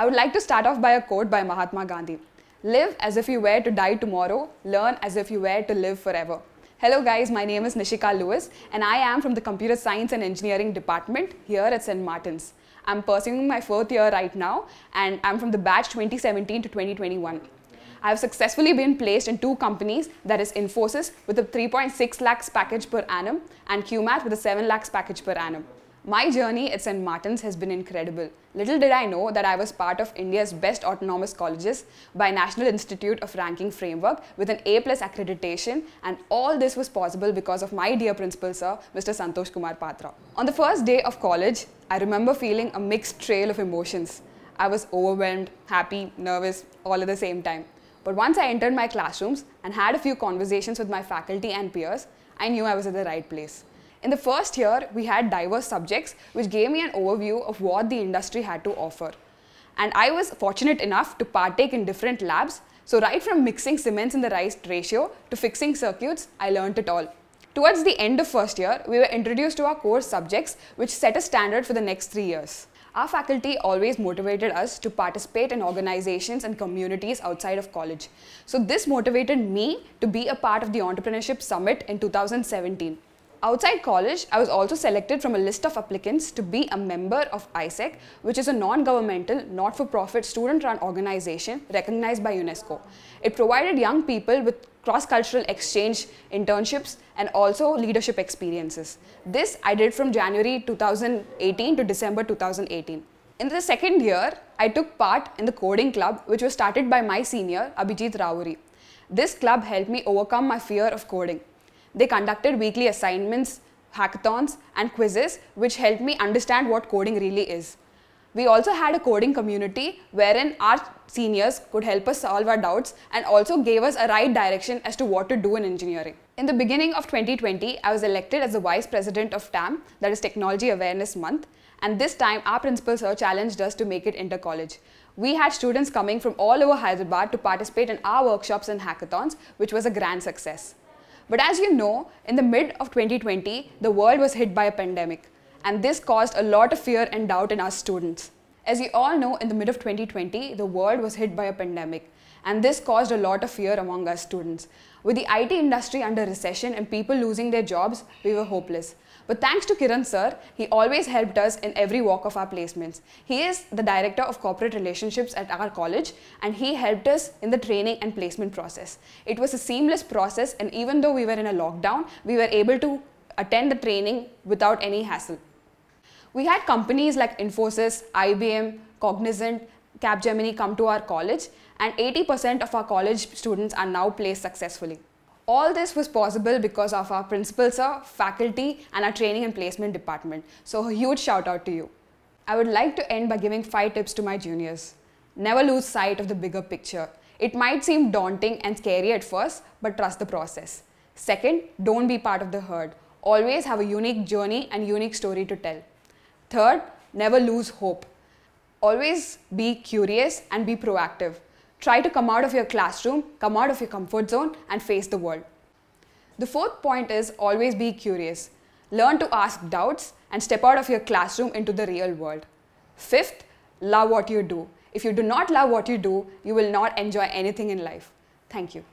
I would like to start off by a quote by Mahatma Gandhi Live as if you were to die tomorrow, learn as if you were to live forever. Hello guys, my name is Nishika Lewis and I am from the Computer Science and Engineering department here at St. Martin's. I'm pursuing my fourth year right now and I'm from the batch 2017 to 2021. I have successfully been placed in two companies that is Infosys with a 3.6 lakhs package per annum and QMAT with a 7 lakhs package per annum. My journey at St. Martin's has been incredible. Little did I know that I was part of India's best autonomous colleges by National Institute of Ranking Framework with an A plus accreditation and all this was possible because of my dear principal sir, Mr. Santosh Kumar Patra. On the first day of college, I remember feeling a mixed trail of emotions. I was overwhelmed, happy, nervous, all at the same time. But once I entered my classrooms and had a few conversations with my faculty and peers, I knew I was at the right place. In the first year, we had diverse subjects which gave me an overview of what the industry had to offer. And I was fortunate enough to partake in different labs. So right from mixing cements in the right ratio to fixing circuits, I learnt it all. Towards the end of first year, we were introduced to our core subjects which set a standard for the next three years. Our faculty always motivated us to participate in organizations and communities outside of college. So this motivated me to be a part of the Entrepreneurship Summit in 2017. Outside college, I was also selected from a list of applicants to be a member of ISEC, which is a non-governmental, not-for-profit student-run organization recognized by UNESCO. It provided young people with cross-cultural exchange internships and also leadership experiences. This I did from January 2018 to December 2018. In the second year, I took part in the coding club which was started by my senior Abhijit Rawari. This club helped me overcome my fear of coding. They conducted weekly assignments, hackathons, and quizzes, which helped me understand what coding really is. We also had a coding community wherein our seniors could help us solve our doubts and also gave us a right direction as to what to do in engineering. In the beginning of 2020, I was elected as the Vice President of TAM, that is Technology Awareness Month, and this time our Principal Sir challenged us to make it inter-college. We had students coming from all over Hyderabad to participate in our workshops and hackathons, which was a grand success. But as you know, in the mid of 2020, the world was hit by a pandemic, and this caused a lot of fear and doubt in our students. As you all know, in the mid of 2020, the world was hit by a pandemic, and this caused a lot of fear among us students. With the IT industry under recession and people losing their jobs, we were hopeless. But thanks to Kiran sir, he always helped us in every walk of our placements. He is the director of corporate relationships at our college and he helped us in the training and placement process. It was a seamless process and even though we were in a lockdown, we were able to attend the training without any hassle. We had companies like Infosys, IBM, Cognizant, Capgemini come to our college and 80% of our college students are now placed successfully. All this was possible because of our principal sir, faculty and our training and placement department. So a huge shout out to you. I would like to end by giving 5 tips to my juniors. Never lose sight of the bigger picture. It might seem daunting and scary at first, but trust the process. Second, don't be part of the herd. Always have a unique journey and unique story to tell. Third, never lose hope. Always be curious and be proactive. Try to come out of your classroom, come out of your comfort zone and face the world. The fourth point is always be curious. Learn to ask doubts and step out of your classroom into the real world. Fifth, love what you do. If you do not love what you do, you will not enjoy anything in life. Thank you.